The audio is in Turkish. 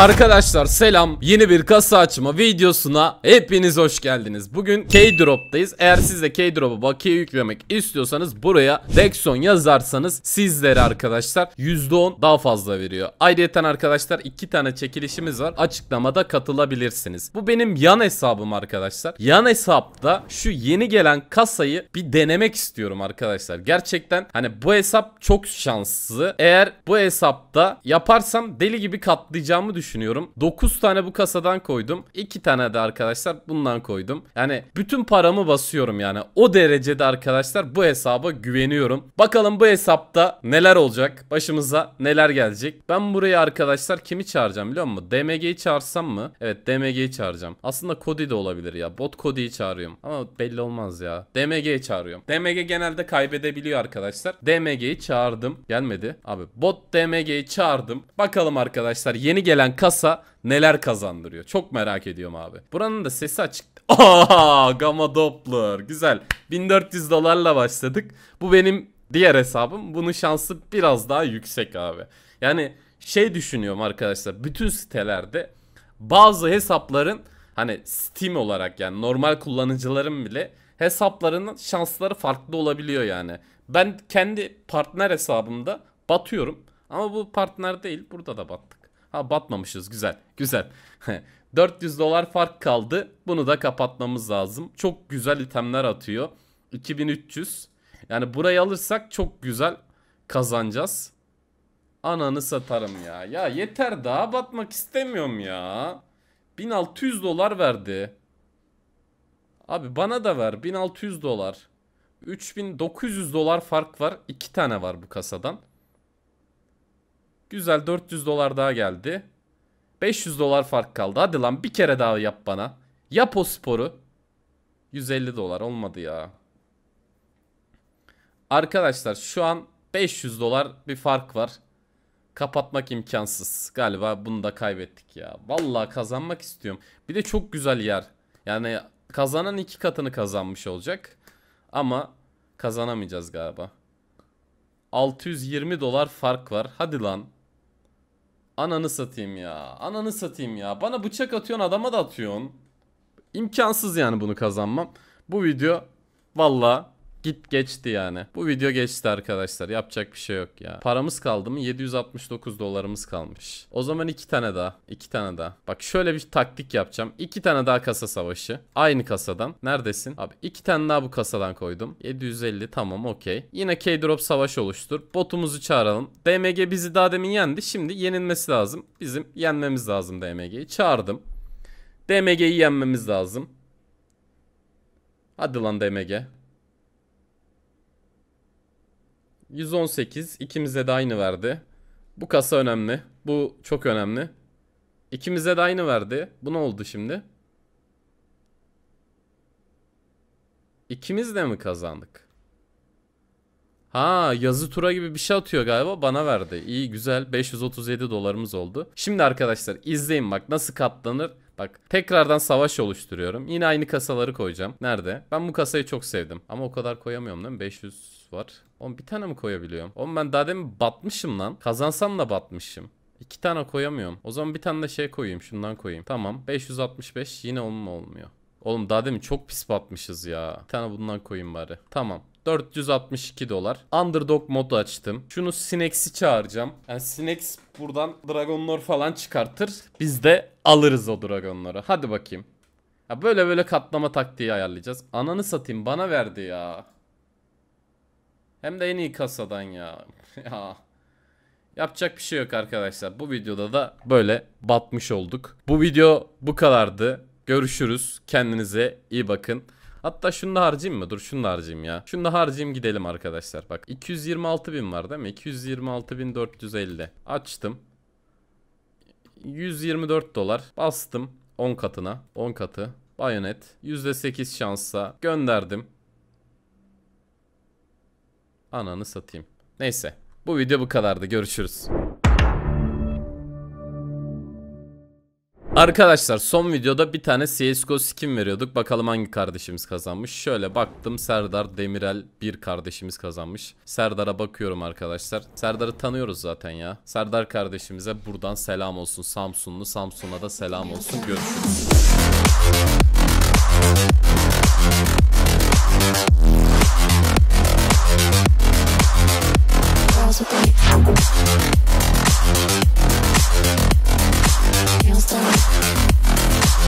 Arkadaşlar selam yeni bir kasa açma videosuna hepiniz hoş geldiniz Bugün K-Drop'tayız eğer siz de K-Drop'a bakiye yüklemek istiyorsanız buraya Dexon yazarsanız sizlere arkadaşlar %10 daha fazla veriyor Ayrıca arkadaşlar iki tane çekilişimiz var açıklamada katılabilirsiniz Bu benim yan hesabım arkadaşlar yan hesapta şu yeni gelen kasayı bir denemek istiyorum arkadaşlar Gerçekten hani bu hesap çok şanslı eğer bu hesapta yaparsam deli gibi katlayacağımı düşünüyorum düşünüyorum. 9 tane bu kasadan koydum. 2 tane de arkadaşlar bundan koydum. Yani bütün paramı basıyorum yani. O derecede arkadaşlar bu hesaba güveniyorum. Bakalım bu hesapta neler olacak? Başımıza neler gelecek? Ben buraya arkadaşlar kimi çağıracağım biliyor musun? DMG'yi çağırsam mı? Evet DMG'yi çağıracağım. Aslında Cody de olabilir ya. Bot Cody'yi çağırıyorum. Ama belli olmaz ya. DMG'yi çağırıyorum. DMG genelde kaybedebiliyor arkadaşlar. DMG'yi çağırdım. Gelmedi. Abi bot DMG'yi çağırdım. Bakalım arkadaşlar yeni gelen kasa neler kazandırıyor? Çok merak ediyorum abi. Buranın da sesi açık. Aa, Gamma Doppler. Güzel. 1400 dolarla başladık. Bu benim diğer hesabım. Bunun şansı biraz daha yüksek abi. Yani şey düşünüyorum arkadaşlar. Bütün sitelerde bazı hesapların hani Steam olarak yani normal kullanıcıların bile hesaplarının şansları farklı olabiliyor yani. Ben kendi partner hesabımda batıyorum. Ama bu partner değil. Burada da battık. Ha batmamışız güzel güzel. 400 dolar fark kaldı. Bunu da kapatmamız lazım. Çok güzel itemler atıyor. 2300. Yani burayı alırsak çok güzel kazanacağız. Ananı satarım ya. Ya yeter daha batmak istemiyorum ya. 1600 dolar verdi. Abi bana da ver 1600 dolar. 3900 dolar fark var. 2 tane var bu kasadan. Güzel 400 dolar daha geldi. 500 dolar fark kaldı. Hadi lan bir kere daha yap bana. Yap o sporu. 150 dolar olmadı ya. Arkadaşlar şu an 500 dolar bir fark var. Kapatmak imkansız. Galiba bunu da kaybettik ya. Vallahi kazanmak istiyorum. Bir de çok güzel yer. Yani kazanan iki katını kazanmış olacak. Ama kazanamayacağız galiba. 620 dolar fark var. Hadi lan. Ananı satayım ya. Ananı satayım ya. Bana bıçak atıyorsun adama da atıyorsun. İmkansız yani bunu kazanmam. Bu video valla Git geçti yani. Bu video geçti arkadaşlar. Yapacak bir şey yok ya. Paramız kaldı mı? 769 dolarımız kalmış. O zaman iki tane daha. iki tane daha. Bak şöyle bir taktik yapacağım. İki tane daha kasa savaşı. Aynı kasadan. Neredesin? Abi iki tane daha bu kasadan koydum. 750 tamam okey. Yine K-Drop savaş oluştur. Botumuzu çağıralım. DMG bizi daha demin yendi. Şimdi yenilmesi lazım. Bizim yenmemiz lazım DMG'yi. Çağırdım. DMG'yi yenmemiz lazım. Hadi lan DMG. 118. ikimize de aynı verdi. Bu kasa önemli. Bu çok önemli. İkimize de aynı verdi. Bu ne oldu şimdi? İkimiz de mi kazandık? Ha yazı tura gibi bir şey atıyor galiba bana verdi. İyi güzel 537 dolarımız oldu. Şimdi arkadaşlar izleyin bak nasıl katlanır. Bak tekrardan savaş oluşturuyorum. Yine aynı kasaları koyacağım. Nerede? Ben bu kasayı çok sevdim. Ama o kadar koyamıyorum değil mi? 500 var. Oğlum bir tane mi koyabiliyorum? Oğlum ben daha demin batmışım lan. Kazansam da batmışım. İki tane koyamıyorum. O zaman bir tane de şey koyayım. Şundan koyayım. Tamam. 565 yine onun olmuyor. Oğlum daha demin çok pis batmışız ya. Bir tane bundan koyayım bari. Tamam. 462 dolar. Underdog modu açtım. Şunu Sinex'i çağıracağım. Yani Sinex buradan Dragonlor falan çıkartır. Biz de alırız o dragonları. Hadi bakayım. Ya böyle böyle katlama taktiği ayarlayacağız. Ananı satayım bana verdi ya. Hem de en iyi kasadan ya. ya. Yapacak bir şey yok arkadaşlar. Bu videoda da böyle batmış olduk. Bu video bu kadardı. Görüşürüz. Kendinize iyi bakın. Hatta şunu da harcayayım mı? Dur şunu da harcayayım ya. Şunu da harcayayım gidelim arkadaşlar. Bak 226 bin var değil mi? 226 bin 450. Açtım. 124 dolar. Bastım 10 katına. 10 katı. Bayonet. %8 şansa gönderdim. Ananı satayım. Neyse. Bu video bu kadardı. Görüşürüz. Arkadaşlar son videoda bir tane CSGO skin veriyorduk. Bakalım hangi kardeşimiz kazanmış. Şöyle baktım Serdar Demirel bir kardeşimiz kazanmış. Serdar'a bakıyorum arkadaşlar. Serdar'ı tanıyoruz zaten ya. Serdar kardeşimize buradan selam olsun. Samsunlu Samsun'a da selam olsun. Görüşürüz.